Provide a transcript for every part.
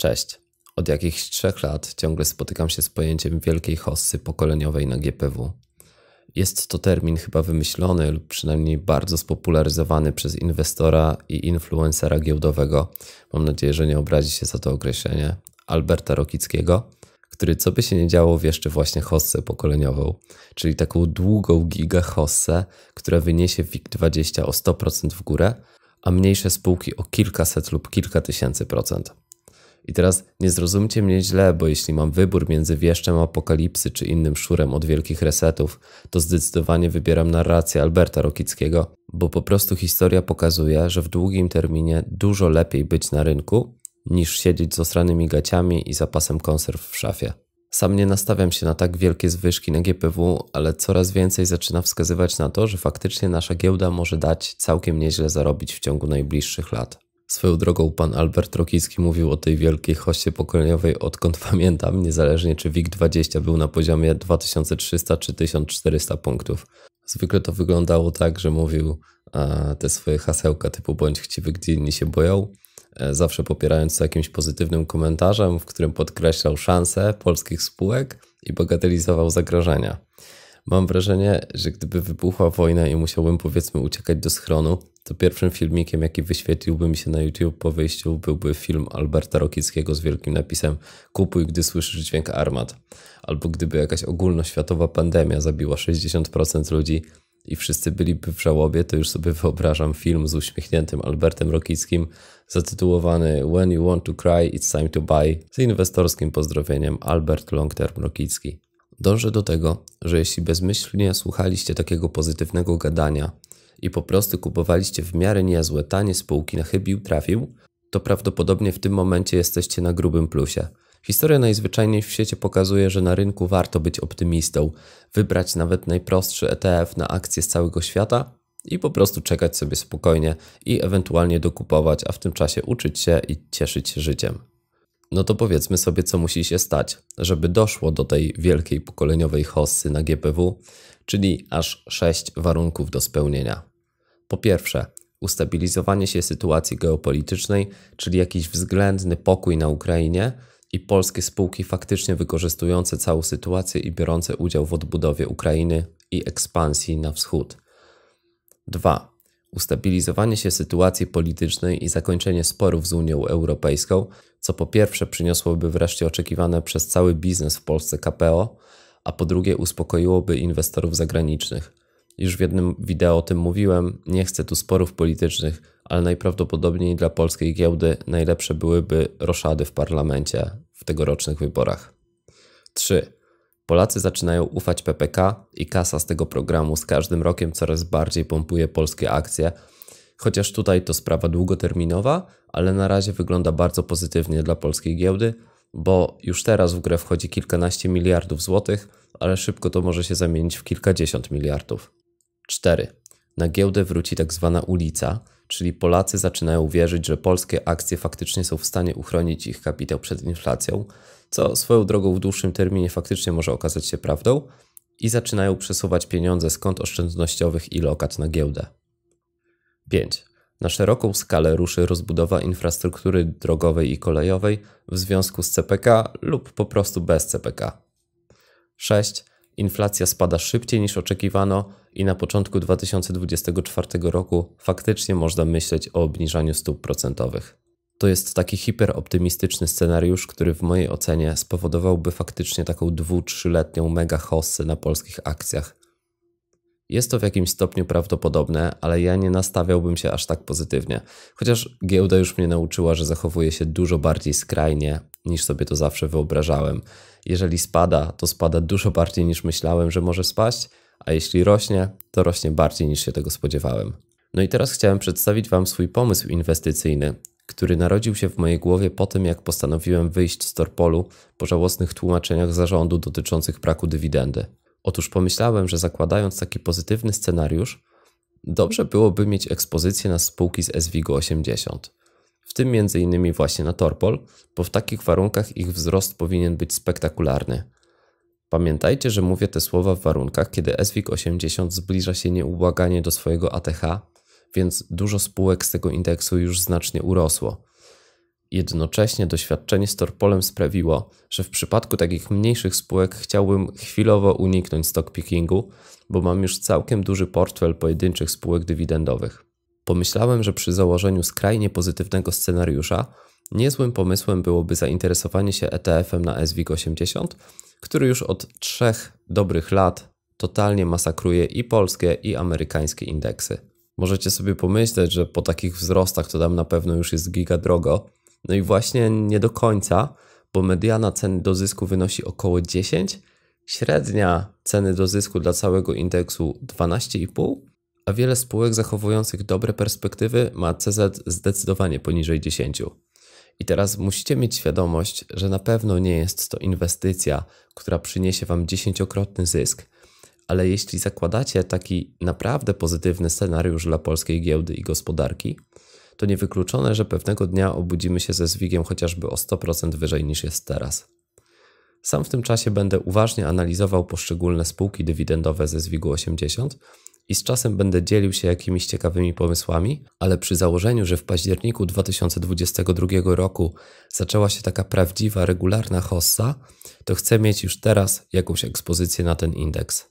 Cześć. Od jakichś trzech lat ciągle spotykam się z pojęciem wielkiej hossy pokoleniowej na GPW. Jest to termin chyba wymyślony lub przynajmniej bardzo spopularyzowany przez inwestora i influencera giełdowego, mam nadzieję, że nie obrazi się za to określenie, Alberta Rokickiego, który co by się nie działo wieszczy właśnie hossę pokoleniową, czyli taką długą giga hossę, która wyniesie WIG20 o 100% w górę, a mniejsze spółki o kilkaset lub kilka tysięcy procent. I teraz nie zrozumcie mnie źle, bo jeśli mam wybór między wieszczem apokalipsy czy innym szurem od wielkich resetów, to zdecydowanie wybieram narrację Alberta Rokickiego, bo po prostu historia pokazuje, że w długim terminie dużo lepiej być na rynku niż siedzieć z osranymi gaciami i zapasem konserw w szafie. Sam nie nastawiam się na tak wielkie zwyżki na GPW, ale coraz więcej zaczyna wskazywać na to, że faktycznie nasza giełda może dać całkiem nieźle zarobić w ciągu najbliższych lat. Swoją drogą pan Albert Rokicki mówił o tej wielkiej hoście pokoleniowej odkąd pamiętam, niezależnie czy WIG20 był na poziomie 2300 czy 1400 punktów. Zwykle to wyglądało tak, że mówił a, e, te swoje hasełka typu bądź chciwy, gdzie inni się boją, e, zawsze popierając to jakimś pozytywnym komentarzem, w którym podkreślał szanse polskich spółek i bagatelizował zagrożenia. Mam wrażenie, że gdyby wybuchła wojna i musiałbym powiedzmy uciekać do schronu, to pierwszym filmikiem, jaki wyświetliłby mi się na YouTube po wyjściu, byłby film Alberta Rokickiego z wielkim napisem Kupuj, gdy słyszysz dźwięk armat. Albo gdyby jakaś ogólnoświatowa pandemia zabiła 60% ludzi i wszyscy byliby w żałobie, to już sobie wyobrażam film z uśmiechniętym Albertem Rokickim zatytułowany When You Want to Cry, It's Time to Buy z inwestorskim pozdrowieniem Albert Long Term Rokicki. Dążę do tego, że jeśli bezmyślnie słuchaliście takiego pozytywnego gadania i po prostu kupowaliście w miarę niezłe, tanie spółki na chybił trafił, to prawdopodobnie w tym momencie jesteście na grubym plusie. Historia najzwyczajniej w świecie pokazuje, że na rynku warto być optymistą, wybrać nawet najprostszy ETF na akcje z całego świata i po prostu czekać sobie spokojnie i ewentualnie dokupować, a w tym czasie uczyć się i cieszyć się życiem. No to powiedzmy sobie, co musi się stać, żeby doszło do tej wielkiej pokoleniowej hossy na GPW, czyli aż sześć warunków do spełnienia. Po pierwsze, ustabilizowanie się sytuacji geopolitycznej, czyli jakiś względny pokój na Ukrainie i polskie spółki faktycznie wykorzystujące całą sytuację i biorące udział w odbudowie Ukrainy i ekspansji na wschód. 2 ustabilizowanie się sytuacji politycznej i zakończenie sporów z Unią Europejską, co po pierwsze przyniosłoby wreszcie oczekiwane przez cały biznes w Polsce KPO, a po drugie uspokoiłoby inwestorów zagranicznych. Już w jednym wideo o tym mówiłem, nie chcę tu sporów politycznych, ale najprawdopodobniej dla polskiej giełdy najlepsze byłyby roszady w parlamencie w tegorocznych wyborach. 3. Polacy zaczynają ufać PPK i kasa z tego programu z każdym rokiem coraz bardziej pompuje polskie akcje, chociaż tutaj to sprawa długoterminowa, ale na razie wygląda bardzo pozytywnie dla polskiej giełdy, bo już teraz w grę wchodzi kilkanaście miliardów złotych, ale szybko to może się zamienić w kilkadziesiąt miliardów. 4. Na giełdę wróci tak zwana ulica – czyli Polacy zaczynają wierzyć, że polskie akcje faktycznie są w stanie uchronić ich kapitał przed inflacją, co swoją drogą w dłuższym terminie faktycznie może okazać się prawdą, i zaczynają przesuwać pieniądze z kont oszczędnościowych i lokat na giełdę. 5. Na szeroką skalę ruszy rozbudowa infrastruktury drogowej i kolejowej w związku z CPK lub po prostu bez CPK. 6 inflacja spada szybciej niż oczekiwano i na początku 2024 roku faktycznie można myśleć o obniżaniu stóp procentowych. To jest taki hiperoptymistyczny scenariusz, który w mojej ocenie spowodowałby faktycznie taką dwu-trzyletnią mega hossę na polskich akcjach. Jest to w jakimś stopniu prawdopodobne, ale ja nie nastawiałbym się aż tak pozytywnie. Chociaż giełda już mnie nauczyła, że zachowuje się dużo bardziej skrajnie niż sobie to zawsze wyobrażałem. Jeżeli spada, to spada dużo bardziej niż myślałem, że może spaść, a jeśli rośnie, to rośnie bardziej niż się tego spodziewałem. No i teraz chciałem przedstawić Wam swój pomysł inwestycyjny, który narodził się w mojej głowie po tym, jak postanowiłem wyjść z Torpolu po żałosnych tłumaczeniach zarządu dotyczących braku dywidendy. Otóż pomyślałem, że zakładając taki pozytywny scenariusz, dobrze byłoby mieć ekspozycję na spółki z SWIGO 80, w tym m.in. właśnie na Torpol, bo w takich warunkach ich wzrost powinien być spektakularny. Pamiętajcie, że mówię te słowa w warunkach, kiedy SWIG 80 zbliża się nieubłaganie do swojego ATH, więc dużo spółek z tego indeksu już znacznie urosło. Jednocześnie doświadczenie z Torpolem sprawiło, że w przypadku takich mniejszych spółek chciałbym chwilowo uniknąć stock pickingu, bo mam już całkiem duży portfel pojedynczych spółek dywidendowych. Pomyślałem, że przy założeniu skrajnie pozytywnego scenariusza niezłym pomysłem byłoby zainteresowanie się ETF-em na SWIG80, który już od trzech dobrych lat totalnie masakruje i polskie, i amerykańskie indeksy. Możecie sobie pomyśleć, że po takich wzrostach to tam na pewno już jest giga drogo, no i właśnie nie do końca, bo mediana ceny do zysku wynosi około 10, średnia ceny do zysku dla całego indeksu 12,5, a wiele spółek zachowujących dobre perspektywy ma CZ zdecydowanie poniżej 10. I teraz musicie mieć świadomość, że na pewno nie jest to inwestycja, która przyniesie Wam dziesięciokrotny zysk, ale jeśli zakładacie taki naprawdę pozytywny scenariusz dla polskiej giełdy i gospodarki, to niewykluczone, że pewnego dnia obudzimy się ze zwigiem chociażby o 100% wyżej niż jest teraz. Sam w tym czasie będę uważnie analizował poszczególne spółki dywidendowe ze Zwigu 80 i z czasem będę dzielił się jakimiś ciekawymi pomysłami, ale przy założeniu, że w październiku 2022 roku zaczęła się taka prawdziwa, regularna hossa, to chcę mieć już teraz jakąś ekspozycję na ten indeks.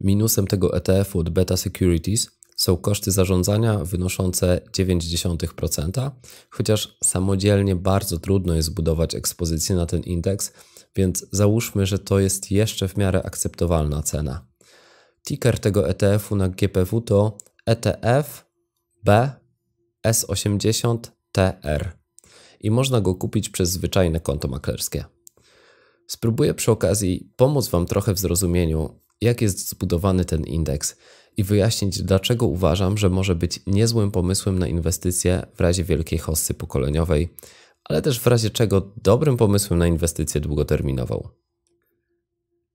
Minusem tego ETF-u od Beta Securities są koszty zarządzania wynoszące 0,9%, chociaż samodzielnie bardzo trudno jest zbudować ekspozycję na ten indeks, więc załóżmy, że to jest jeszcze w miarę akceptowalna cena. Ticker tego ETF-u na GPW to ETF BS80TR i można go kupić przez zwyczajne konto maklerskie. Spróbuję przy okazji pomóc Wam trochę w zrozumieniu, jak jest zbudowany ten indeks i wyjaśnić, dlaczego uważam, że może być niezłym pomysłem na inwestycje w razie wielkiej hossy pokoleniowej, ale też w razie czego dobrym pomysłem na inwestycję długoterminową.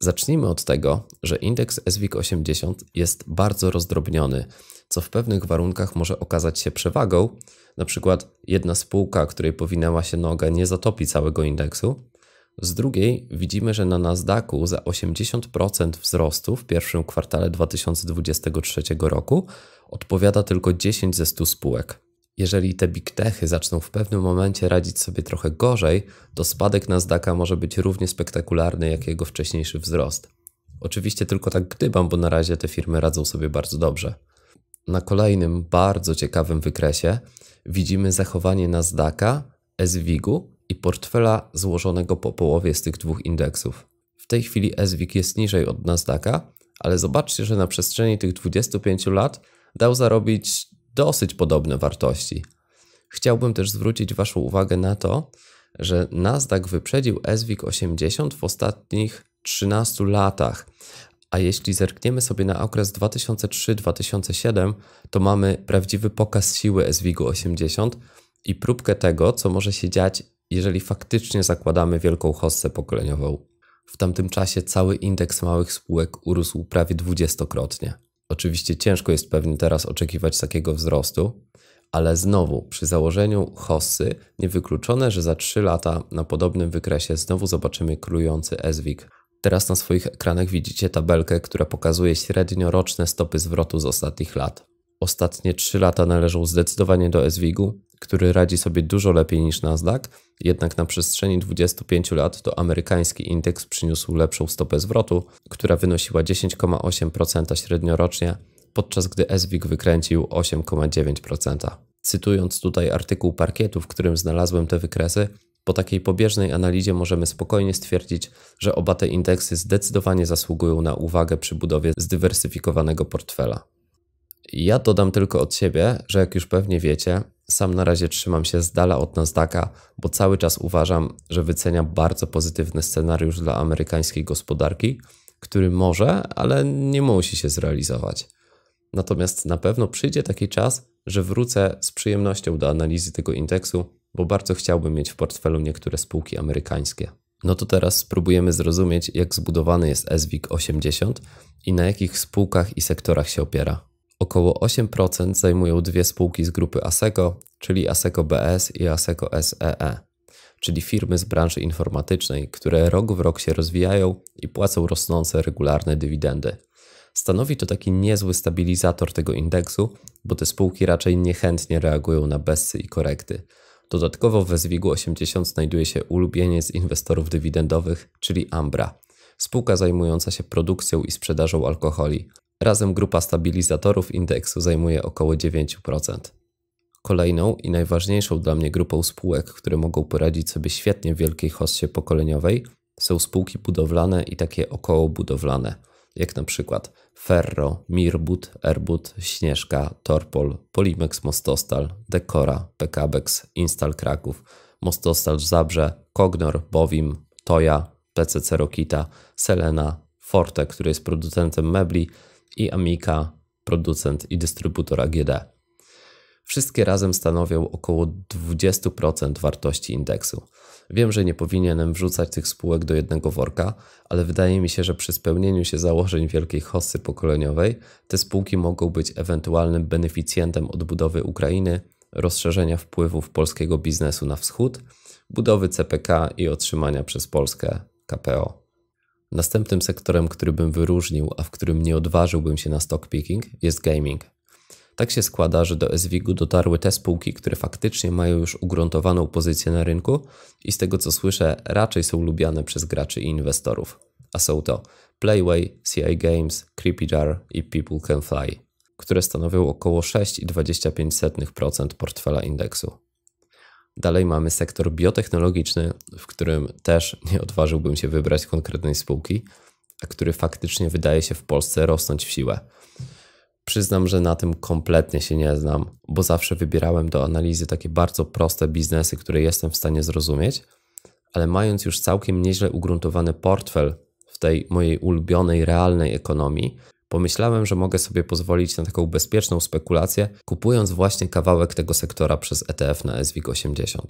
Zacznijmy od tego, że indeks SWIG 80 jest bardzo rozdrobniony, co w pewnych warunkach może okazać się przewagą. Na przykład jedna spółka, której powinęła się noga, nie zatopi całego indeksu, z drugiej widzimy, że na Nasdaqu za 80% wzrostu w pierwszym kwartale 2023 roku odpowiada tylko 10 ze 100 spółek. Jeżeli te big techy zaczną w pewnym momencie radzić sobie trochę gorzej, to spadek Nasdaqa może być równie spektakularny jak jego wcześniejszy wzrost. Oczywiście tylko tak gdybam, bo na razie te firmy radzą sobie bardzo dobrze. Na kolejnym bardzo ciekawym wykresie widzimy zachowanie Nasdaqa, SWIG-u i portfela złożonego po połowie z tych dwóch indeksów. W tej chwili SWIG jest niżej od Nasdaqa, ale zobaczcie, że na przestrzeni tych 25 lat dał zarobić dosyć podobne wartości. Chciałbym też zwrócić Waszą uwagę na to, że Nasdaq wyprzedził SWIG 80 w ostatnich 13 latach. A jeśli zerkniemy sobie na okres 2003-2007, to mamy prawdziwy pokaz siły SWIG-u 80 i próbkę tego, co może się dziać jeżeli faktycznie zakładamy wielką hossę pokoleniową, w tamtym czasie cały indeks małych spółek urósł prawie dwudziestokrotnie. Oczywiście ciężko jest pewnie teraz oczekiwać takiego wzrostu, ale znowu przy założeniu hossy niewykluczone, że za 3 lata na podobnym wykresie znowu zobaczymy królujący SWIG. Teraz na swoich ekranach widzicie tabelkę, która pokazuje średnioroczne stopy zwrotu z ostatnich lat. Ostatnie 3 lata należą zdecydowanie do SWIG-u, który radzi sobie dużo lepiej niż Nasdaq, jednak na przestrzeni 25 lat to amerykański indeks przyniósł lepszą stopę zwrotu, która wynosiła 10,8% średniorocznie, podczas gdy SWIG wykręcił 8,9%. Cytując tutaj artykuł parkietu, w którym znalazłem te wykresy, po takiej pobieżnej analizie możemy spokojnie stwierdzić, że oba te indeksy zdecydowanie zasługują na uwagę przy budowie zdywersyfikowanego portfela. Ja dodam tylko od siebie, że jak już pewnie wiecie, sam na razie trzymam się z dala od Nasdaqa, bo cały czas uważam, że wycenia bardzo pozytywny scenariusz dla amerykańskiej gospodarki, który może, ale nie musi się zrealizować. Natomiast na pewno przyjdzie taki czas, że wrócę z przyjemnością do analizy tego indeksu, bo bardzo chciałbym mieć w portfelu niektóre spółki amerykańskie. No to teraz spróbujemy zrozumieć, jak zbudowany jest SWIG 80 i na jakich spółkach i sektorach się opiera. Około 8% zajmują dwie spółki z grupy ASECO, czyli ASECO BS i ASECO SEE, e, czyli firmy z branży informatycznej, które rok w rok się rozwijają i płacą rosnące regularne dywidendy. Stanowi to taki niezły stabilizator tego indeksu, bo te spółki raczej niechętnie reagują na bezcy i korekty. Dodatkowo we Zwigu 80 znajduje się ulubieniec inwestorów dywidendowych, czyli Ambra. Spółka zajmująca się produkcją i sprzedażą alkoholi. Razem grupa stabilizatorów indeksu zajmuje około 9%. Kolejną i najważniejszą dla mnie grupą spółek, które mogą poradzić sobie świetnie w wielkiej hostie pokoleniowej, są spółki budowlane i takie około budowlane, jak na przykład Ferro, Mirbut, Erbud, Śnieżka, Torpol, Polimex Mostostal, Dekora, Pekabex, Instal Kraków, Mostostal Zabrze, Kognor, Bowim, Toja, PCC Rokita, Selena, Forte, który jest producentem mebli, i Amika, producent i dystrybutor AGD. Wszystkie razem stanowią około 20% wartości indeksu. Wiem, że nie powinienem wrzucać tych spółek do jednego worka, ale wydaje mi się, że przy spełnieniu się założeń wielkiej hossy pokoleniowej, te spółki mogą być ewentualnym beneficjentem odbudowy Ukrainy, rozszerzenia wpływów polskiego biznesu na wschód, budowy CPK i otrzymania przez Polskę KPO. Następnym sektorem, który bym wyróżnił, a w którym nie odważyłbym się na stock picking, jest gaming. Tak się składa, że do swig dotarły te spółki, które faktycznie mają już ugruntowaną pozycję na rynku i z tego co słyszę, raczej są lubiane przez graczy i inwestorów. A są to Playway, CI Games, Creepy Jar i People Can Fly, które stanowią około 6,25% portfela indeksu. Dalej mamy sektor biotechnologiczny, w którym też nie odważyłbym się wybrać konkretnej spółki, a który faktycznie wydaje się w Polsce rosnąć w siłę. Przyznam, że na tym kompletnie się nie znam, bo zawsze wybierałem do analizy takie bardzo proste biznesy, które jestem w stanie zrozumieć, ale mając już całkiem nieźle ugruntowany portfel w tej mojej ulubionej, realnej ekonomii, pomyślałem, że mogę sobie pozwolić na taką bezpieczną spekulację, kupując właśnie kawałek tego sektora przez ETF na SWIG80.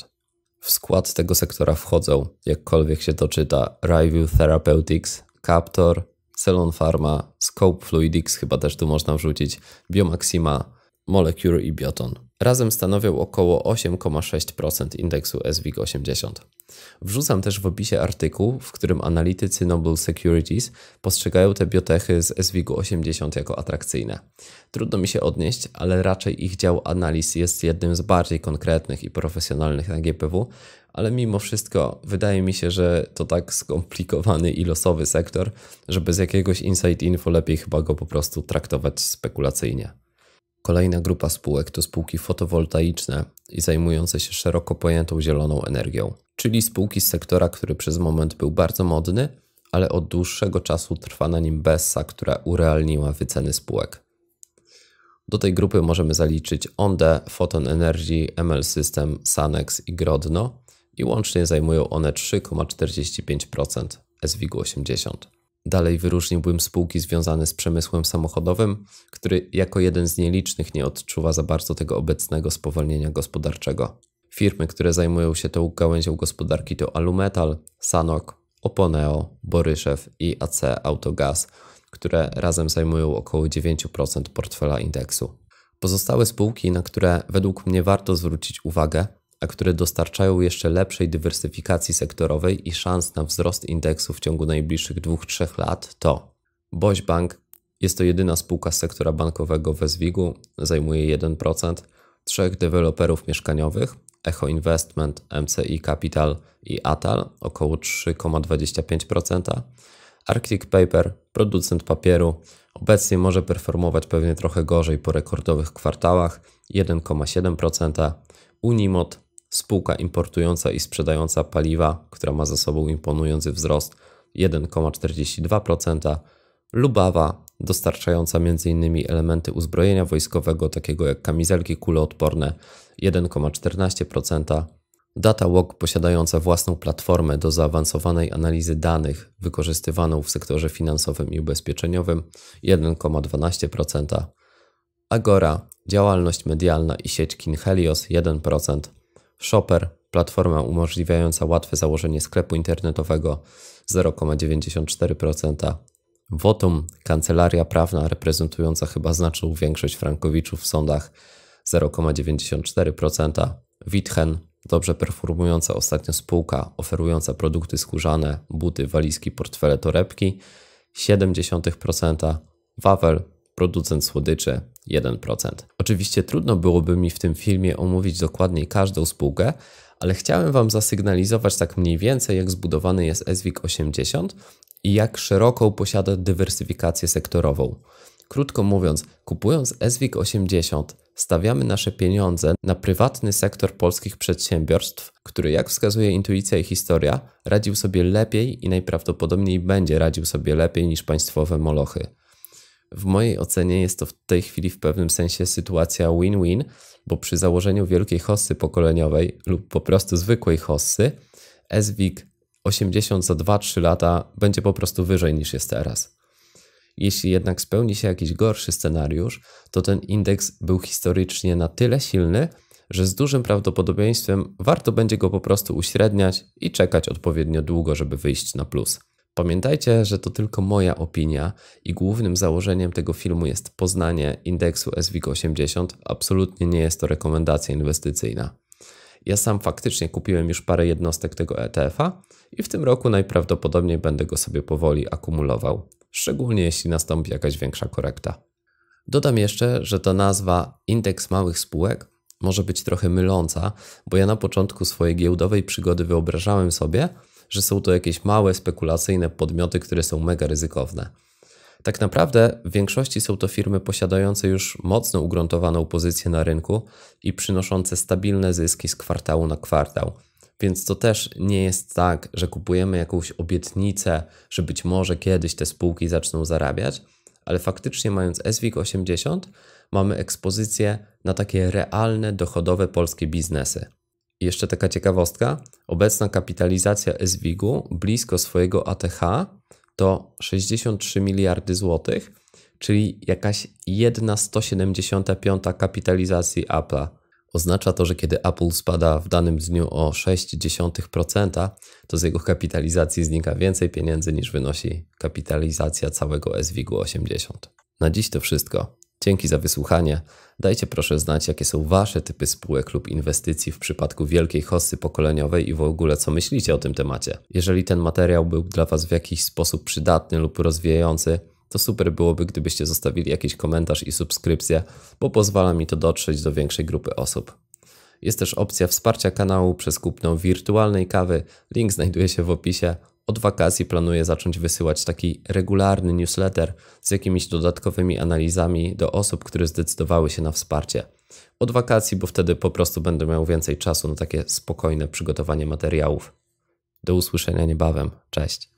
W skład tego sektora wchodzą, jakkolwiek się to czyta, Rival Therapeutics, Captor, Celon Pharma, Scope Fluidics chyba też tu można wrzucić, Biomaxima, Molecure i Bioton. Razem stanowią około 8,6% indeksu SWIG80. Wrzucam też w opisie artykuł, w którym analitycy Noble Securities postrzegają te biotechy z SWIG-u 80 jako atrakcyjne. Trudno mi się odnieść, ale raczej ich dział analiz jest jednym z bardziej konkretnych i profesjonalnych na GPW, ale mimo wszystko wydaje mi się, że to tak skomplikowany i losowy sektor, że bez jakiegoś insight info lepiej chyba go po prostu traktować spekulacyjnie. Kolejna grupa spółek to spółki fotowoltaiczne i zajmujące się szeroko pojętą zieloną energią czyli spółki z sektora, który przez moment był bardzo modny, ale od dłuższego czasu trwa na nim Bessa, która urealniła wyceny spółek. Do tej grupy możemy zaliczyć Onde, Photon Energy, ML System, Sanex i Grodno i łącznie zajmują one 3,45% SWIG-80. Dalej wyróżniłbym spółki związane z przemysłem samochodowym, który jako jeden z nielicznych nie odczuwa za bardzo tego obecnego spowolnienia gospodarczego. Firmy, które zajmują się tą gałęzią gospodarki to Alumetal, Sanok, Oponeo, Boryszew i AC Autogaz, które razem zajmują około 9% portfela indeksu. Pozostałe spółki, na które według mnie warto zwrócić uwagę, a które dostarczają jeszcze lepszej dywersyfikacji sektorowej i szans na wzrost indeksu w ciągu najbliższych 2-3 lat to Boś Bank, jest to jedyna spółka z sektora bankowego we Zwigu, zajmuje 1%, trzech deweloperów mieszkaniowych, Echo Investment, MCI Capital i Atal około 3,25%. Arctic Paper, producent papieru, obecnie może performować pewnie trochę gorzej po rekordowych kwartałach 1,7%. Unimot, spółka importująca i sprzedająca paliwa, która ma za sobą imponujący wzrost 1,42%. Lubawa, dostarczająca m.in. elementy uzbrojenia wojskowego, takiego jak kamizelki kuloodporne 1,14%, DataWalk posiadająca własną platformę do zaawansowanej analizy danych wykorzystywaną w sektorze finansowym i ubezpieczeniowym 1,12%, Agora, działalność medialna i sieć Kinhelios, Helios 1%, Shopper, platforma umożliwiająca łatwe założenie sklepu internetowego 0,94%, Wotum, kancelaria prawna reprezentująca chyba znaczną większość frankowiczów w sądach 0,94%, Witchen, dobrze performująca ostatnio spółka oferująca produkty skórzane, buty, walizki, portfele, torebki 0,7%, Wawel, producent słodyczy 1%. Oczywiście trudno byłoby mi w tym filmie omówić dokładniej każdą spółkę, ale chciałem Wam zasygnalizować tak mniej więcej, jak zbudowany jest SWIG 80 i jak szeroką posiada dywersyfikację sektorową. Krótko mówiąc, kupując SWIG 80, stawiamy nasze pieniądze na prywatny sektor polskich przedsiębiorstw, który, jak wskazuje intuicja i historia, radził sobie lepiej i najprawdopodobniej będzie radził sobie lepiej niż państwowe molochy. W mojej ocenie jest to w tej chwili w pewnym sensie sytuacja win-win, bo przy założeniu wielkiej hossy pokoleniowej lub po prostu zwykłej hossy, SWIG 80 za 2-3 lata będzie po prostu wyżej niż jest teraz. Jeśli jednak spełni się jakiś gorszy scenariusz, to ten indeks był historycznie na tyle silny, że z dużym prawdopodobieństwem warto będzie go po prostu uśredniać i czekać odpowiednio długo, żeby wyjść na plus. Pamiętajcie, że to tylko moja opinia i głównym założeniem tego filmu jest poznanie indeksu SWIG 80. Absolutnie nie jest to rekomendacja inwestycyjna. Ja sam faktycznie kupiłem już parę jednostek tego ETF-a i w tym roku najprawdopodobniej będę go sobie powoli akumulował, szczególnie jeśli nastąpi jakaś większa korekta. Dodam jeszcze, że ta nazwa indeks małych spółek może być trochę myląca, bo ja na początku swojej giełdowej przygody wyobrażałem sobie, że są to jakieś małe, spekulacyjne podmioty, które są mega ryzykowne. Tak naprawdę w większości są to firmy posiadające już mocno ugruntowaną pozycję na rynku i przynoszące stabilne zyski z kwartału na kwartał. Więc to też nie jest tak, że kupujemy jakąś obietnicę, że być może kiedyś te spółki zaczną zarabiać, ale faktycznie mając SWIG 80 mamy ekspozycję na takie realne, dochodowe polskie biznesy. I jeszcze taka ciekawostka, obecna kapitalizacja SWIG-u blisko swojego ATH to 63 miliardy złotych, czyli jakaś 1,175 kapitalizacji Apple'a. Oznacza to, że kiedy Apple spada w danym dniu o 0,6%, to z jego kapitalizacji znika więcej pieniędzy niż wynosi kapitalizacja całego SWIG-u 80. Na dziś to wszystko. Dzięki za wysłuchanie. Dajcie proszę znać, jakie są Wasze typy spółek lub inwestycji w przypadku wielkiej hossy pokoleniowej i w ogóle co myślicie o tym temacie. Jeżeli ten materiał był dla Was w jakiś sposób przydatny lub rozwijający, to super byłoby, gdybyście zostawili jakiś komentarz i subskrypcję, bo pozwala mi to dotrzeć do większej grupy osób. Jest też opcja wsparcia kanału przez kupno wirtualnej kawy, link znajduje się w opisie od wakacji planuję zacząć wysyłać taki regularny newsletter z jakimiś dodatkowymi analizami do osób, które zdecydowały się na wsparcie. Od wakacji, bo wtedy po prostu będę miał więcej czasu na takie spokojne przygotowanie materiałów. Do usłyszenia niebawem. Cześć.